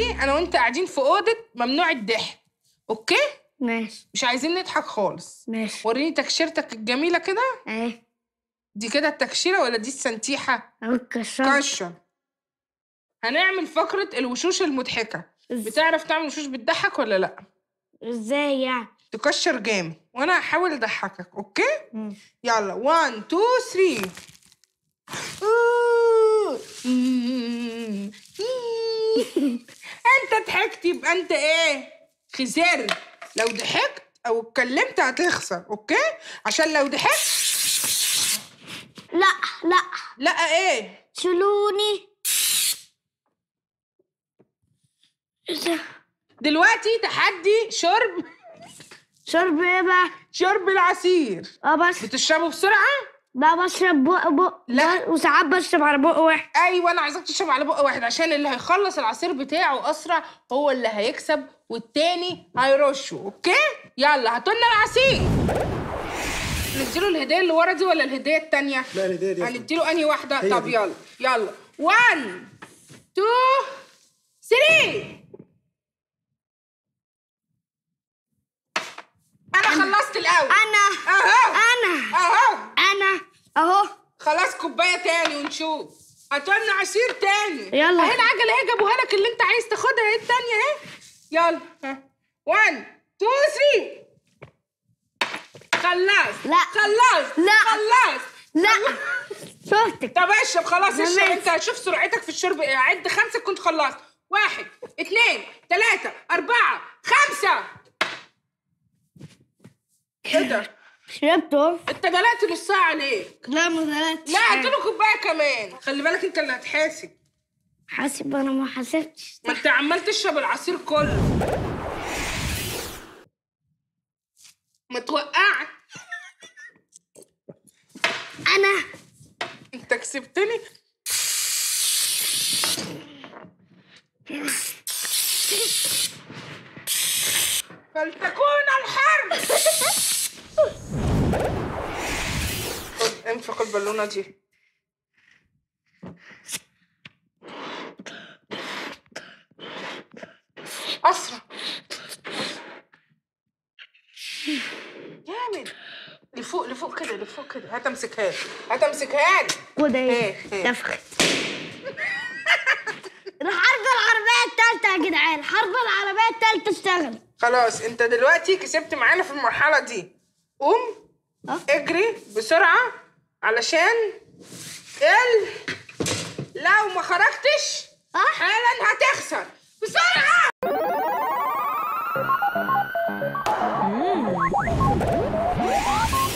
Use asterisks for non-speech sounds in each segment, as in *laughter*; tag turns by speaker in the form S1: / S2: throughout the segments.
S1: دلوقتي انا وانت قاعدين في اوضه ممنوع الضحك اوكي ماشي مش عايزين نضحك خالص ماشي وريني تكشيرتك الجميله كده اهي دي كده التكشيره ولا دي السنتيحه الكشر كشر هنعمل فقره الوشوش المضحكه بتعرف تعمل وشوش بتضحك ولا لا ازاي يعني تكشر جامد وانا هحاول اضحكك اوكي مم. يلا 1 2 3 انت ضحكت يبقى انت ايه خسرت لو ضحكت او اتكلمت هتخسر اوكي عشان لو ضحكت لا لا لا ايه شلوني دلوقتي تحدي شرب شرب ايه بقى شرب العصير اه بس بتشربه بسرعه بقى بشرب بق بق لا وساعات بشرب على بق واحد ايوه انا عايزاك تشرب على بق واحد عشان اللي هيخلص العصير بتاعه اسرع هو اللي هيكسب والتاني هيرشه اوكي يلا هاتوا لنا العصير نديله الهديه اللي ورا دي ولا الهديه التانيه لا الهديه دي هنديله انهي واحده طب دي. يلا يلا 1 2 3 انا خلصت الاول انا اهو انا اهو انا اهو خلاص كوبايه تاني ونشوف هتقولنا عصير تاني يلا اهي العجله إيه؟ اهي جابوها لك اللي انت عايز تاخدها اهي التانيه اهي يلا ها 1 2 3 خلصت لا خلصت لا خلصت لا شفتك طب اشرب خلاص اشرب انت شوف سرعتك في الشرب عد خمسه كنت خلصت واحد اثنين ثلاثه اربعه خمسه ايه ده؟ شربته انت جلقت نصها عليك لا ما جلقتش لا قلت له كوبايه كمان خلي بالك انت اللي هتحاسب حاسب انا ما حاسبتش ما انت عمال تشرب العصير كله ما توقعت انا انت كسبتني *laughs* فلتكون الحرب انفق البالونة دي أسرع جامد لفوق لفوق كده لفوق كده هتمسكها هتمسكها لي وده ايه؟, إيه. نفخت التالتة يا جدعان الحرب العربية التالتة اشتغل خلاص انت دلوقتي كسبت معانا في المرحلة دي قوم أه؟ اجري بسرعة علشان ال لو ما خرجتش أه؟ حالا هتخسر بسرعة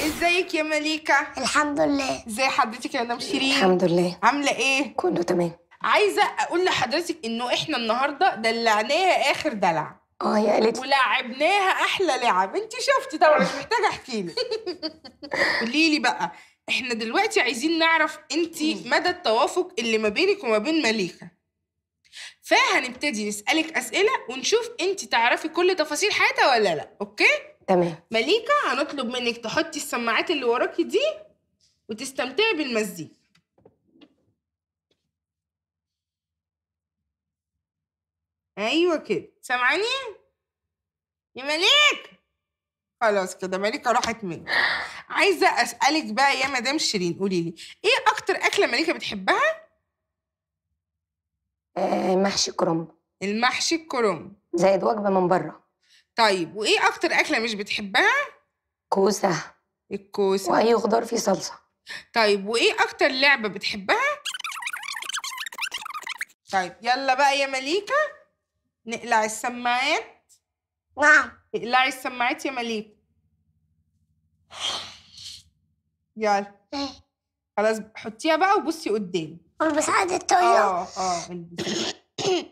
S1: ازيك يا مليكة الحمد لله ازي حضرتك يا مدام شيرين الحمد لله عاملة ايه كله تمام عايزه اقول لحضرتك انه احنا النهارده دلعناها اخر دلع اه يا قالت ولعبناها احلى لعب انت شفتي طبعا مش محتاجه احكي لك *laughs* قولي لي بقى احنا دلوقتي عايزين نعرف انت مدى التوافق اللي ما بينك وما بين مليكه فهنبتدي نسالك اسئله ونشوف انت تعرفي كل تفاصيل حياتها ولا لا اوكي تمام مليكه هنطلب منك تحطي السماعات اللي وراكي دي وتستمتعي بالمزيكا ايوه كده سامعاني يا مليك خلاص كده مليكه راحت مني عايزه اسالك بقى يا مدام شيرين قولي لي ايه اكتر اكله مليكه بتحبها آه، محشي كرم المحشي الكرم زائد وجبه من بره طيب وايه اكتر اكله مش بتحبها كوسه الكوسه واي خضار فيه صلصه طيب وايه اكتر لعبه بتحبها طيب يلا بقى يا مليكه نقلع السماعات نعم اقلعي السماعات يا مليك يلا إيه. خلاص حطيها بقى وبصي قدام البس عادة الطايرة اه اه *coughs*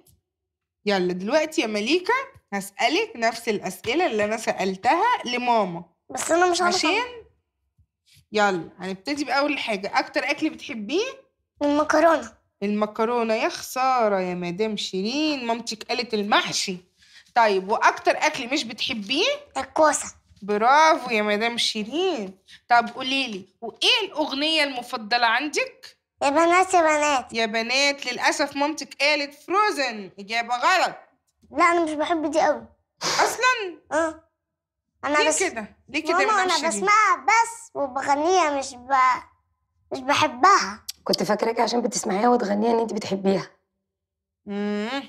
S1: يلا دلوقتي يا مليكة هسألك نفس الأسئلة اللي أنا سألتها لماما بس أنا مش عارفة عشان يلا هنبتدي بأول حاجة أكتر أكل بتحبيه المكرونة المكرونه يا خساره يا مدام شيرين مامتك قالت المحشي طيب واكتر اكل مش بتحبيه الكوسه برافو يا مدام شيرين طب قوليلي وايه الاغنيه المفضله عندك يا بنات يا بنات يا بنات للاسف مامتك قالت فروزن اجابه غلط لا انا مش بحب دي أوي اصلا اه انا ليه بس كده ليه كده ماما انا بسمعها بس وبغنيها مش ب... مش بحبها كنت فاكراك عشان بتسمعيها وتغنيها ان انت بتحبيها مم.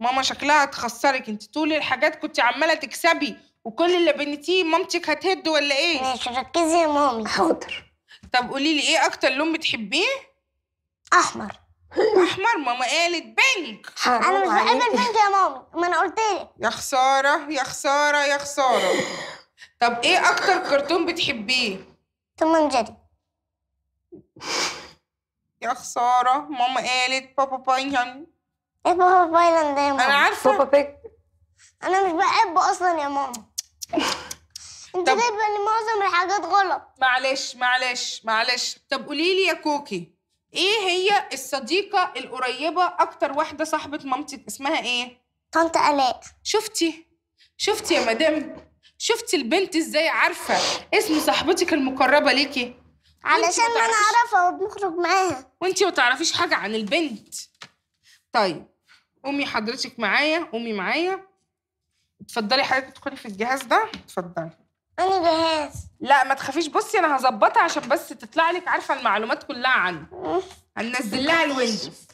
S1: ماما شكلها هتخسرك انت طول الحاجات كنت عماله تكسبي وكل اللي بنتيه مامتك هتهد ولا ايه ماشي ركزي يا مامي حاضر طب قولي لي ايه اكتر لون بتحبيه احمر احمر ماما قالت بينك انا مش بحب البينك يا مامي ما انا قلت لك يا خساره يا خساره يا خساره طب ايه اكتر كرتون بتحبيه تمام جدي يا خسارة ماما قالت بابا بايلاند ايه بابا بايلاند ده يا ماما؟ أنا عارفة بابا بيك أنا مش بحبه أصلا يا ماما *laughs* أنت جايبة لي معظم الحاجات غلط معلش معلش معلش طب قولي لي يا كوكي إيه هي الصديقة القريبة أكتر واحدة صاحبة مامتك اسمها إيه؟ طنط آلاء شفتي شفتي يا مدام شفتي البنت ازاي عارفه اسم صاحبتك المقربه ليكي علشان ما انا اعرفها وبنخرج معاها وانتي ما تعرفيش حاجه عن البنت طيب قومي حضرتك معايا قومي معايا اتفضلي حضرتك ادخلي في الجهاز ده اتفضلي انا جهاز لا ما تخافيش بصي انا هظبطها عشان بس تطلع لك عارفه المعلومات كلها عنه هننزل لها الويندوز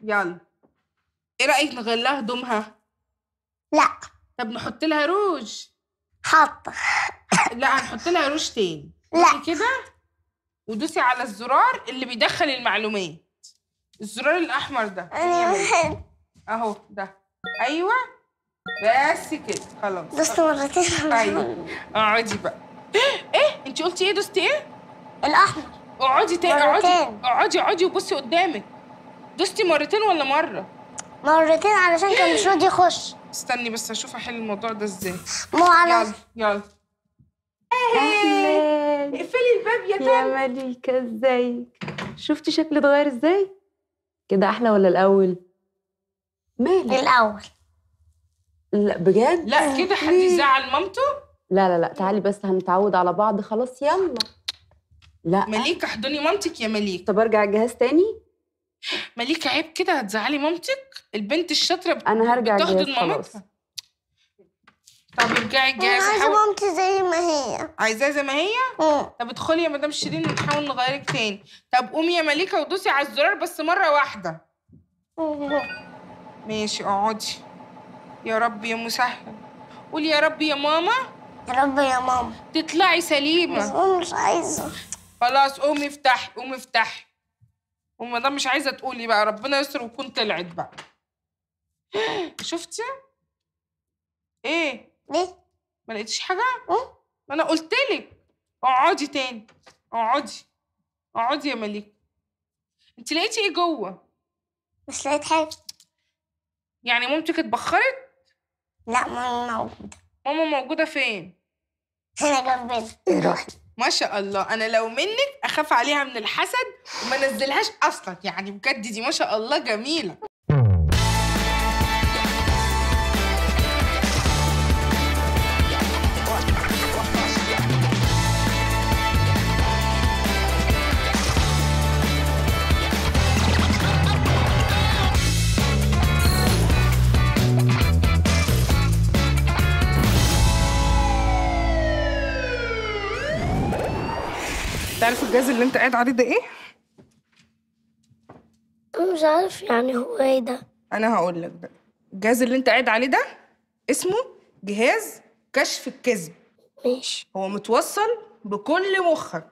S1: يلا ايه رايك نغير لها هدومها لا طب نحط لها روج حاطه لا هنحط لها روش تاني لا كده ودوسي على الزرار اللي بيدخل المعلومات الزرار الاحمر ده اهو ده ايوه بس كده خلاص دوست مرتين ايوه اقعدي بقى *gasps* ايه انت قلتي ايه دوستي ايه الاحمر اقعدي تاني اقعدي اقعدي اقعدي وبصي قدامك دوستي مرتين ولا مره مرتين علشان كان مش راضي يخش استني بس اشوف احل الموضوع ده ازاي مو على يلا يلا اقفلي الباب يا تامر يا مليكة ازيك شفتي شكلي اتغير ازاي؟ كده أحلى ولا الأول؟ مالك؟ الأول لا بجد؟ لا كده حد يزعل مامته؟ لا لا لا تعالي بس هنتعود على بعض خلاص يلا لا مليكة احضني مامتك يا مليكة طب أرجع الجهاز تاني؟ مليكة عيب كده هتزعلي مامتك البنت الشاطرة أنا هرجع الجهاز مامتها. طب ارجعي الجهاز انا عايزه مامتي زي ما هي عايزاها زي ما هي؟ اه طب ادخلي يا مدام شيرين ونحاول نغيرك تاني طب قومي يا مليكه ودوسي على الزرار بس مره واحده مم. ماشي اقعدي يا رب يا مسهل قولي يا رب يا ماما يا رب يا ماما تطلعي سليمه بس مش عايزه خلاص قومي افتحي قومي افتحي ومدام مش عايزه تقولي بقى ربنا يستر وكون طلعت بقى *gasps* شفتي ايه ليه؟ ما لقيتش حاجه؟ اه ما انا قلت لك اقعدي تاني اقعدي اقعدي يا مليك انت لقيتي ايه جوه؟ مش لقيت حاجه يعني مامتك اتبخرت؟ لا ماما موجوده ماما موجوده فين؟ هنا *laughs* جنبنا روحي ما شاء الله انا لو منك اخاف عليها من الحسد وما انزلهاش اصلا يعني بجد دي ما شاء الله جميله تعرف الجهاز اللي انت قاعد عليه ده ايه؟ انا مش عارف يعني هو ايه ده انا هقول لك بقى الجهاز اللي انت قاعد عليه ده اسمه جهاز كشف الكذب ماشي هو متوصل بكل مخك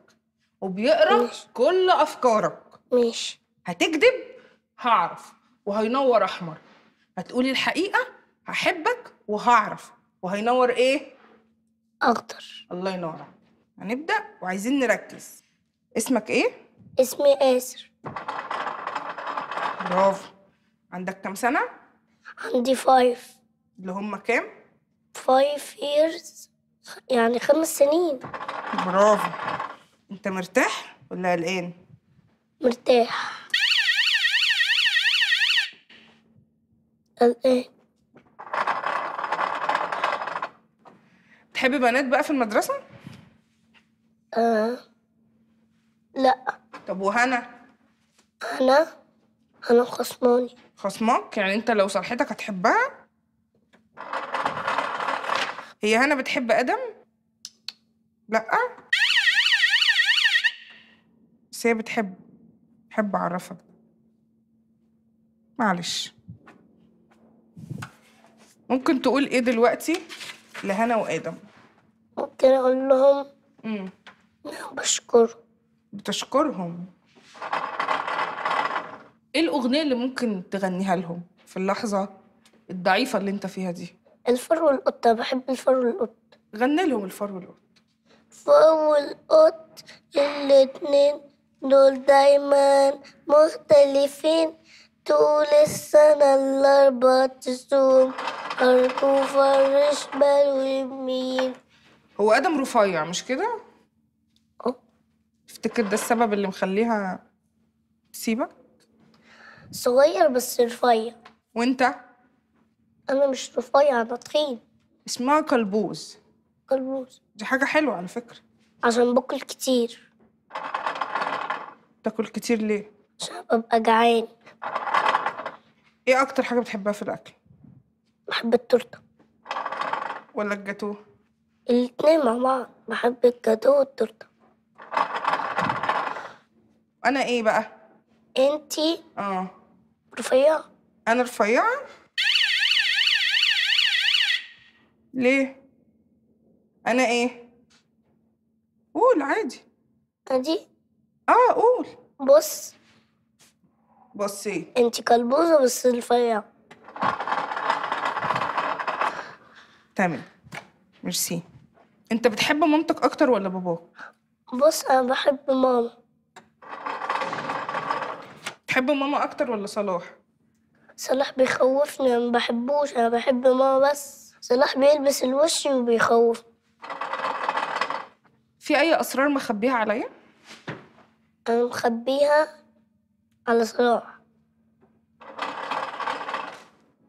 S1: وبيقرا ماشي. كل افكارك ماشي هتكذب هعرف وهينور احمر هتقولي الحقيقه هحبك وهعرف وهينور ايه اخضر الله ينور هنبدا وعايزين نركز اسمك ايه؟ اسمي آسر برافو عندك كام سنة؟ عندي فايف اللي هم كام؟ فايف ييرز يعني خمس سنين برافو انت مرتاح ولا قلقان؟ مرتاح قلقان تحبي بنات بقى في المدرسة؟ اه لا طب وهنا انا انا خصماني خصمك يعني انت لو صالحتك هتحبها هي هنا بتحب ادم لا بس هي بتحب بحب اعرفك معلش ممكن تقول ايه دلوقتي لهنا وادم ممكن اقول لهم امم بشكرك بتشكرهم ايه الاغنيه اللي ممكن تغنيها لهم في اللحظه الضعيفه اللي انت فيها دي الفرو والقطة بحب الفرو والقط غني لهم الفرو والقط الفرو والقط الاتنين دول دايما مختلفين طول السنة الأربع تسوم أرجو فرش بالو يمين هو آدم رفيع مش كده؟ تفتكر ده السبب اللي مخليها تسيبك؟ صغير بس رفيع وانت؟ انا مش رفيع انا تخين اسمها كلبوز كلبوز دي حاجة حلوة على فكرة عشان باكل كتير تاكل كتير ليه؟ عشان ببقى جعان ايه اكتر حاجة بتحبها في الاكل؟ بحب التورتة ولا الجاتوه؟ الاتنين مع بعض بحب الجاتوه والتورتة انا ايه بقى انتي اه رفيعه انا رفيعه ليه انا ايه قول عادي عادي اه قول بص بص ايه انتي كلبوزه بس رفيعه تمام ميرسي انت بتحب مامتك اكتر ولا باباك بص انا بحب ماما تحب ماما اكتر ولا صلاح صلاح بيخوفني انا ما بحبوش انا بحب ماما بس صلاح بيلبس الوش وبيخوف في اي اسرار مخبيها عليا انا مخبيها على صلاح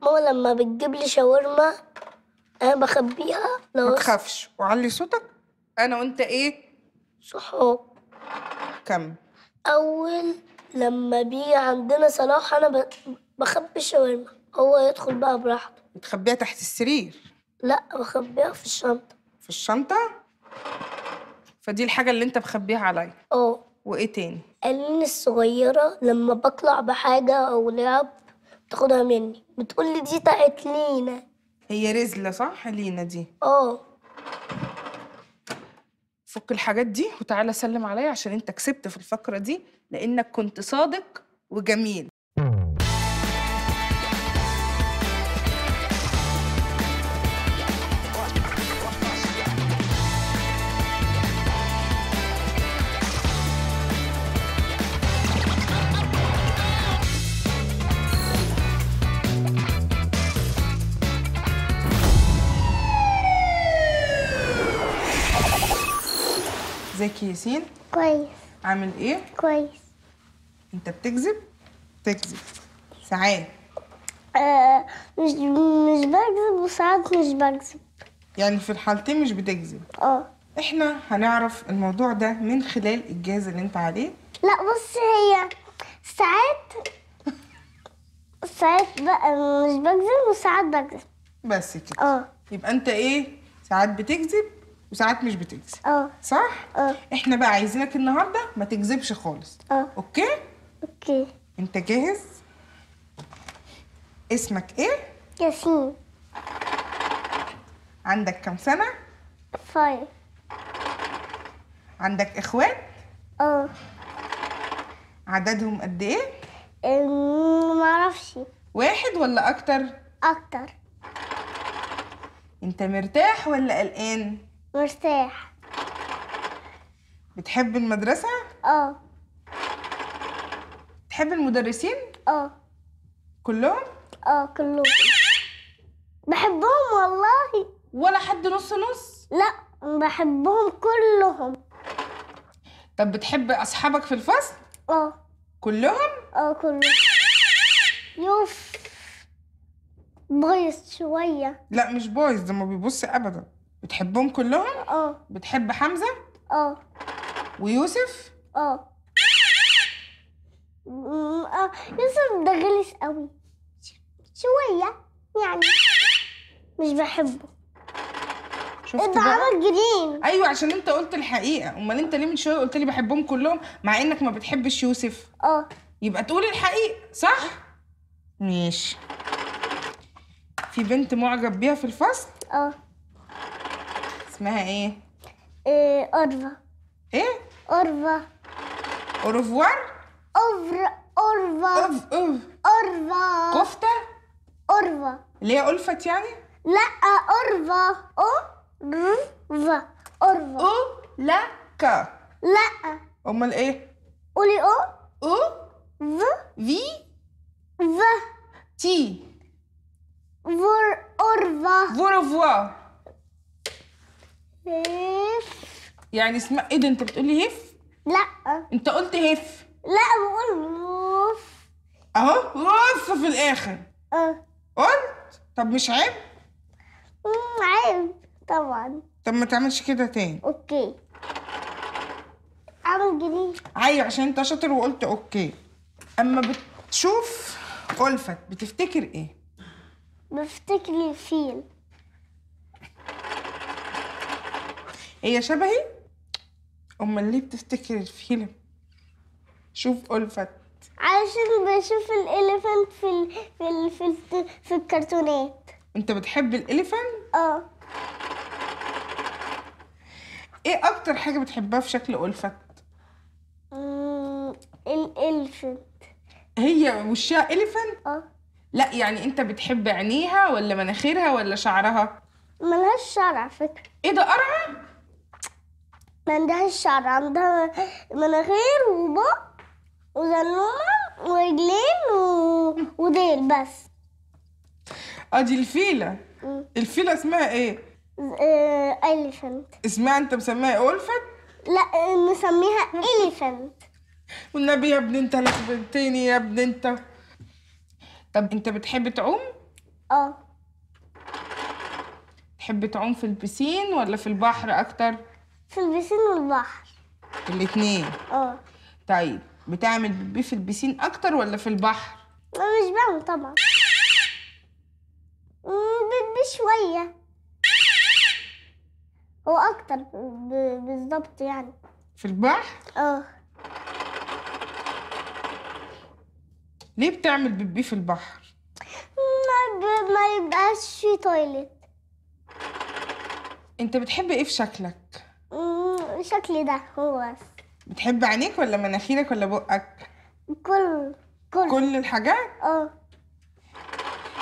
S1: ماما لما بتجيب لي شاورما انا بخبيها لو ما تخافش وعلي صوتك انا وانت ايه صحاب كم اول لما بيجي عندنا صلاح انا بخبي الشاورما هو يدخل بقى براحته بتخبيها تحت السرير لا بخبيها في الشنطه في الشنطه فدي الحاجه اللي انت مخبيها عليا اه وايه تاني قالين الصغيره لما بطلع بحاجه او لعب بتاخدها مني بتقول لي دي بتاعت لينا هي رزله صح لينا دي اه فك الحاجات دي وتعالى سلم عليا عشان انت كسبت في الفقره دي لأنك كنت صادق وجميل ازيك يا ياسين؟ كويس عامل ايه؟ كويس انت بتكذب بتكذب ساعات آه، مش مش بكذب وساعات مش بكذب يعني في الحالتين مش بتكذب اه احنا هنعرف الموضوع ده من خلال الجهاز اللي انت عليه لا بص هي ساعات ساعات بقى مش بكذب وساعات بكذب بس كده اه يبقى انت ايه ساعات بتكذب وساعات مش بتكذب اه صح اه احنا بقى عايزينك النهارده ما تكذبش خالص اه اوكي اوكي انت جاهز اسمك ايه ياسين عندك كم سنه فايف عندك اخوات اه عددهم قد ايه ما اعرفش واحد ولا اكتر اكتر انت مرتاح ولا قلقان مرتاح بتحب المدرسه اه بتحب المدرسين؟ اه كلهم؟ اه كلهم بحبهم والله ولا حد نص نص؟ لا بحبهم كلهم طب بتحب اصحابك في الفصل؟ اه كلهم؟ اه كلهم يوف بايظ شويه لا مش بايظ ده ما بيبص ابدا بتحبهم كلهم؟ اه بتحب حمزه؟ اه ويوسف؟ اه آه يوسف ده غلس قوي شوية يعني مش بحبه شفت ده عمل جرين ايوه عشان انت قلت الحقيقه امال انت ليه من شويه قلت لي بحبهم كلهم مع انك ما بتحبش يوسف اه يبقى تقولي الحقيقه صح ماشي في بنت معجب بيها في الفصل اه اسمها ايه آه، ايه اورفا ايه اورفا اورفوار أوفر أورفا أوف أوف أورفا كفتة أورفا اللي هي ألفت يعني؟ لا أورفا أورفا أورفا أو لا كا لا أمال إيه؟ قولي أو أو ف في ف تي فور أورفا فورفوا هيف يعني اسمها إيه ده أنت بتقولي هف؟ لا أنت قلت هف لا بقول روف اهو روف في الاخر اه قلت طب مش عيب عيب طبعا طب ما تعملش كده تاني اوكي اعمل جديد ايوه عشان انت شاطر وقلت اوكي اما بتشوف ألفت بتفتكر ايه بفتكر الفيل هي شبهي امال ليه بتفتكر الفيلم شوف ألفت علشان بشوف الإليفنت في الـ في الـ في, الـ في الكرتونات أنت بتحب الإليفنت؟ آه إيه أكتر حاجة بتحبها في شكل ألفت؟ الإليفنت هي وشها إليفنت؟ آه لا يعني أنت بتحب عينيها ولا مناخيرها ولا شعرها؟ ملهاش شعر على فكرة إيه ده قرعة؟ ما عندهاش شعر عندها مناخير وبق وزنومة ورجلين وديل بس ادي آه، الفيلة مم. الفيلة اسمها ايه؟ اليفنت آه، اسمها انت مسميها اولفت؟ لا نسميها اليفنت *laughs* والنبي يا ابني انت لخبطتني يا ابني انت طب انت بتحب تعوم؟ اه تحب تعوم في البسين ولا في البحر اكتر؟ في البسين والبحر الاثنين اه طيب بتعمل بيبي في البسين اكتر ولا في البحر مش بعمل طبعا بيبي شويه هو اكتر بالظبط يعني في البحر اه ليه بتعمل بيبي في البحر ما, ما يبقاش في تويلت انت بتحب ايه في شكلك شكلي ده هو بس بتحب عينيك ولا مناخيرك ولا بقك كل كل كل الحاجات اه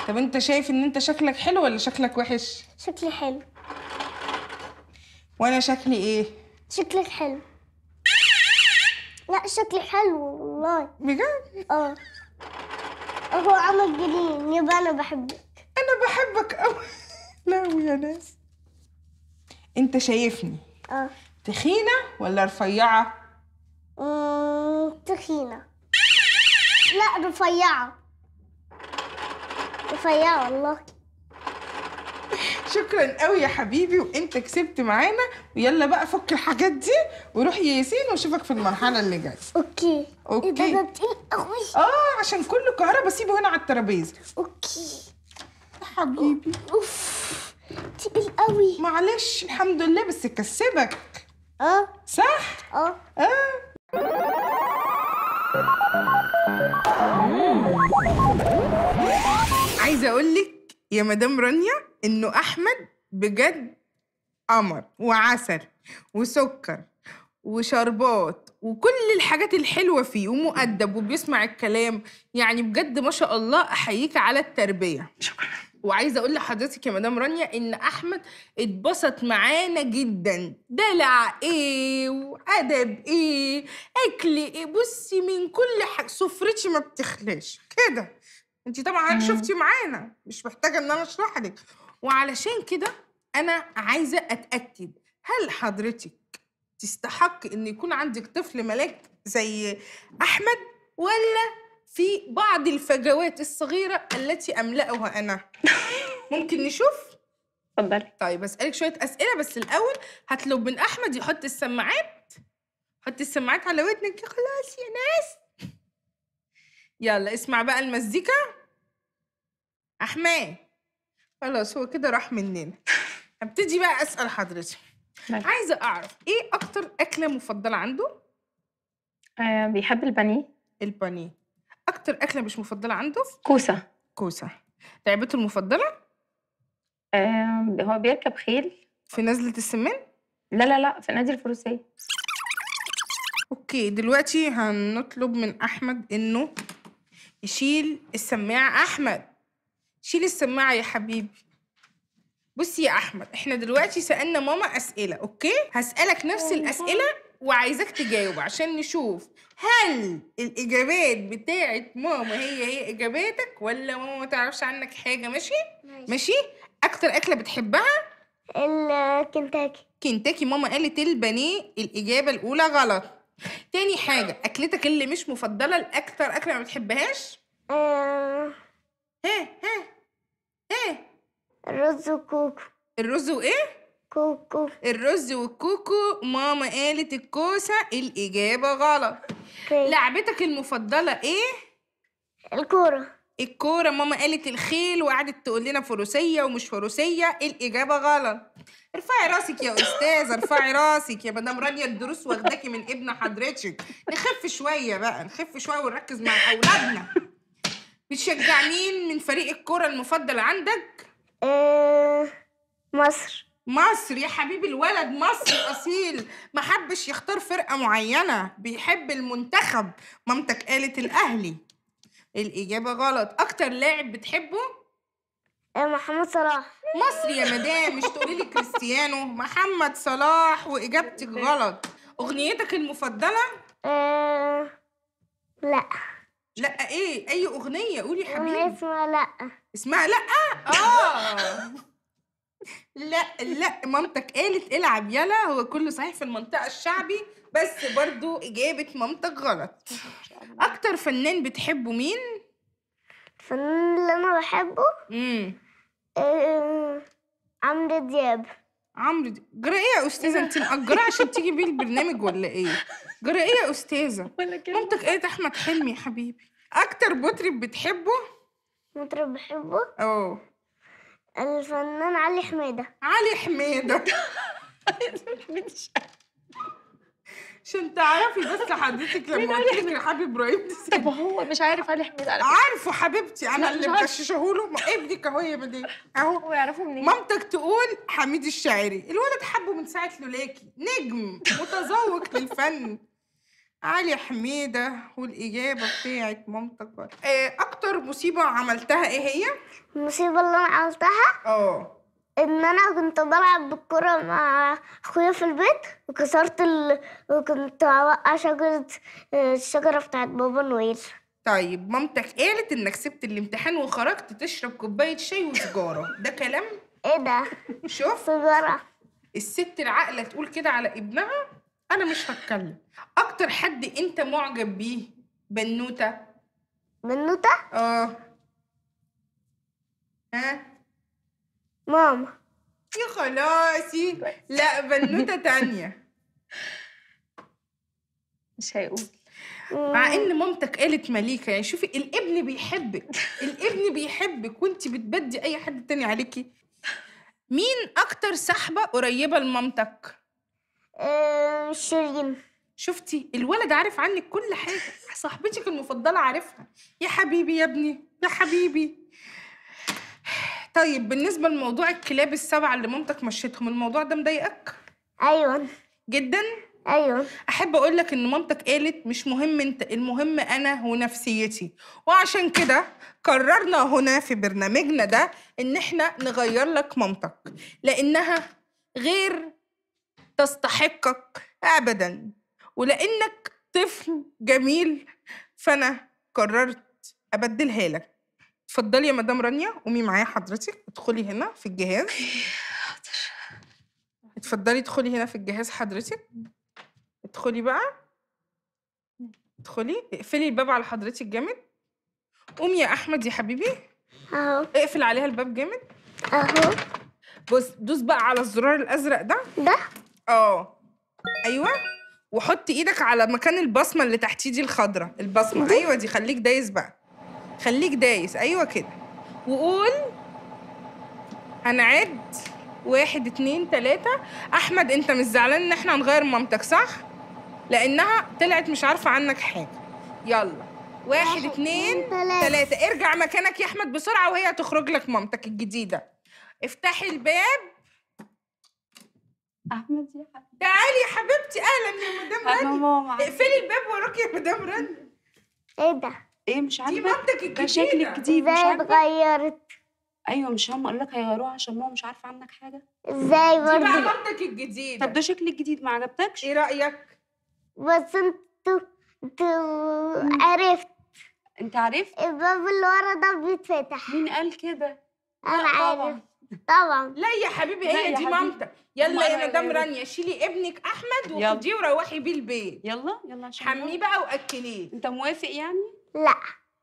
S1: طب انت شايف ان انت شكلك حلو ولا شكلك وحش شكلي حلو وانا شكلي ايه شكلك حلو لا شكلي حلو والله بجد اه هو عمل جنين يبقى انا بحبك انا بحبك قوي *laughs* لا يا ناس انت شايفني اه تخينه ولا رفيعه تخينة لا رفيعة رفيعة والله شكرا قوي يا حبيبي وانت كسبت معانا ويلا بقى فك الحاجات دي وروح ياسين واشوفك في المرحله اللي جايه اوكي اوكي ايه اخش اه عشان كله كهرباء سيبه هنا على الترابيزه اوكي يا حبيبي اوف تقيل قوي معلش الحمد لله بس كسبك اه صح اه اه عايزه اقول لك يا مدام رانيا انه احمد بجد قمر وعسل وسكر وشربات وكل الحاجات الحلوه فيه ومؤدب وبيسمع الكلام يعني بجد ما شاء الله احييك على التربيه شكرا وعايزه اقول لحضرتك يا مدام رانيا ان احمد اتبسط معانا جدا دلع ايه وادب ايه اكل ايه بصي من كل حاجه سفرتي ما بتخلاش كده انت طبعا شفتي معانا مش محتاجه ان انا اشرح لك وعلشان كده انا عايزه اتاكد هل حضرتك تستحق ان يكون عندك طفل ملاك زي احمد ولا في بعض الفجوات الصغيرة التي أملأها أنا *laughs* ممكن نشوف؟ اتفضلي طيب أسألك شوية أسئلة بس الأول هطلب من أحمد يحط السماعات حط السماعات على ودنك خلاص يا ناس يلا اسمع بقى المزيكا أحمد خلاص هو كده راح مننا هبتدي *laughs* بقى أسأل حضرتك عايزة أعرف إيه أكتر أكلة مفضلة عنده؟ آه بيحب البانيه البانيه اكتر اكله مش مفضله عنده كوسه كوسه لعبته المفضله آه هو بيركب خيل في نزله السمان لا لا لا في نادي الفروسيه اوكي دلوقتي هنطلب من احمد انه يشيل السماعه احمد شيل السماعه يا حبيبي بصي يا احمد احنا دلوقتي سالنا ماما اسئله اوكي هسالك نفس الاسئله وعايزاك تجاوب عشان نشوف هل الاجابات بتاعت ماما هي هي اجاباتك ولا ماما ما تعرفش عنك حاجه ماشي ماشي, ماشي؟ اكتر اكله بتحبها الكنتاكي كنتاكي ماما قالت البانيه الاجابه الاولى غلط تاني حاجه اكلتك اللي مش مفضله الاكتر اكله ما بتحبهاش آه. ها ها ها الرز وكوكو الرز وايه كوكو الرز والكوكو ماما قالت الكوسة الإجابة غلط كي. لعبتك المفضلة إيه؟ الكورة الكورة ماما قالت الخيل وقعدت تقول لنا فروسية ومش فروسية الإجابة غلط ارفعي راسك يا أستاذة ارفعي راسك يا مدام رانيا الدروس واخداكي من ابن حضرتك نخف شوية بقى نخف شوية ونركز مع أولادنا بتشجع مين من فريق الكورة المفضل عندك؟ آه، مصر مصر يا حبيبي الولد مصر اصيل ما حبش يختار فرقه معينه بيحب المنتخب مامتك قالت الاهلي الاجابه غلط اكتر لاعب بتحبه آه، محمد صلاح مصري يا مدام مش تقولي لي كريستيانو محمد صلاح واجابتك غلط اغنيتك المفضله آه، لا لا ايه اي اغنيه قولي حبيبي اسمها لا اسمها لا اه لأ، لأ، مامتك قالت العب يلا هو كله صحيح في المنطقة الشعبي، بس برضه إجابة مامتك غلط. *laughs* أكتر فنان بتحبه مين؟ الفنان اللي أنا بحبه؟ إمم. آآ آه، عمرو دياب. عمرو دياب جرى إيه يا أستاذة أنتِ مأجرة عشان تيجي بيه البرنامج ولا إيه؟ جرى إيه يا أستاذة؟ *laughs* مامتك قالت أحمد حلمي يا حبيبي. أكتر مطرب بتحبه؟ مطرب بحبه؟ آه. الفنان علي حميدة علي حميدة عشان *laughs* تعرفي بس حضرتك لما قلت لك حبيب ابراهيم طب هو مش عارف علي حميد عارفه حبيبتي انا اللي مغششه له ابنك اهو يا مدام اهو هو يعرفه منين مامتك تقول حميد الشاعري الولد حبه من ساعه لولاكي نجم متذوق للفن علي حميدة والإجابة بتاعت مامتك آه، أكتر مصيبة عملتها إيه هي؟ المصيبة اللي أنا عملتها اه إن أنا كنت بلعب بالكرة مع أخويا في البيت وكسرت ال... وكنت أوقع شجرة الشجرة بتاعت بابا نويل طيب مامتك قالت إنك سبت الامتحان وخرجت تشرب كوباية شاي وسجارة ده كلام؟ إيه ده؟ شوف سجارة الست العاقلة تقول كده على ابنها انا مش هتكلم اكتر حد انت معجب بيه بنوته بنوته اه ها ماما يا خلاصي لا بنوته *laughs* تانية مش هيقول مع ان مامتك قالت مليكه يعني شوفي الابن بيحبك الابن بيحبك وانت بتبدي اي حد تاني عليكي مين اكتر صاحبه قريبه لمامتك آه، شيرين شفتي الولد عارف عنك كل حاجه صاحبتك المفضله عارفها يا حبيبي يا ابني يا حبيبي طيب بالنسبه لموضوع الكلاب السبعه اللي مامتك مشيتهم الموضوع ده مضايقك ايوه جدا ايوه احب اقول لك ان مامتك قالت مش مهم انت المهم انا ونفسيتي وعشان كده قررنا هنا في برنامجنا ده ان احنا نغير لك مامتك لانها غير تستحقك أبدا ولأنك طفل جميل فأنا قررت أبدلها لك اتفضلي يا مدام رانيا قومي معايا حضرتك ادخلي هنا في الجهاز اتفضلي ادخلي هنا في الجهاز حضرتك ادخلي بقى ادخلي اقفلي الباب على حضرتك جامد قومي يا احمد يا حبيبي اهو اقفل عليها الباب جامد اهو بص دوس بقى على الزرار الازرق ده ده اه ايوه وحط ايدك على مكان البصمه اللي تحتي دي الخضره البصمه ايوه دي خليك دايس بقى خليك دايس ايوه كده وقول هنعد واحد اتنين تلاتة احمد انت مش زعلان ان احنا هنغير مامتك صح لانها طلعت مش عارفه عنك حاجه يلا واحد اتنين تلاتة ارجع مكانك يا احمد بسرعه وهي تخرج لك مامتك الجديده افتحي الباب احمد يا حبيبتي تعالي يا حبيبتي اهلا يا مدام راني انا اقفلي الباب وراكي يا مدام راني ايه ده؟ ايه مش عارفه دي مامتك الجديده شكلك دي مش عارفه اتغيرت ايوه مش هم قال لك هيغيروها عشان ماما مش عارفه عنك حاجه ازاي برضه دي بقى مامتك الجديده طب ده شكلك جديد ما عجبتكش ايه رايك؟ بس انت عرفت انت عرفت؟ الباب اللي ورا ده بيتفتح مين قال كده؟
S2: انا عارف
S1: طبعا لا يا حبيبي هي دي مامتك يلا يا مدام إيه؟ رانيا شيلي ابنك احمد وخديه وروحي بيه البيت يلا يلا حميه بقى واكليه انت موافق يعني لا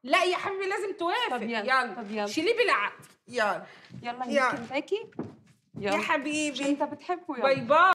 S1: لا يا حبيبي لازم توافق طب يلا, يلا. طب يلا شيليه بالعقل يلا يلا يمكن باكي يلا يا حبيبي انت بتحبه يلا باي باي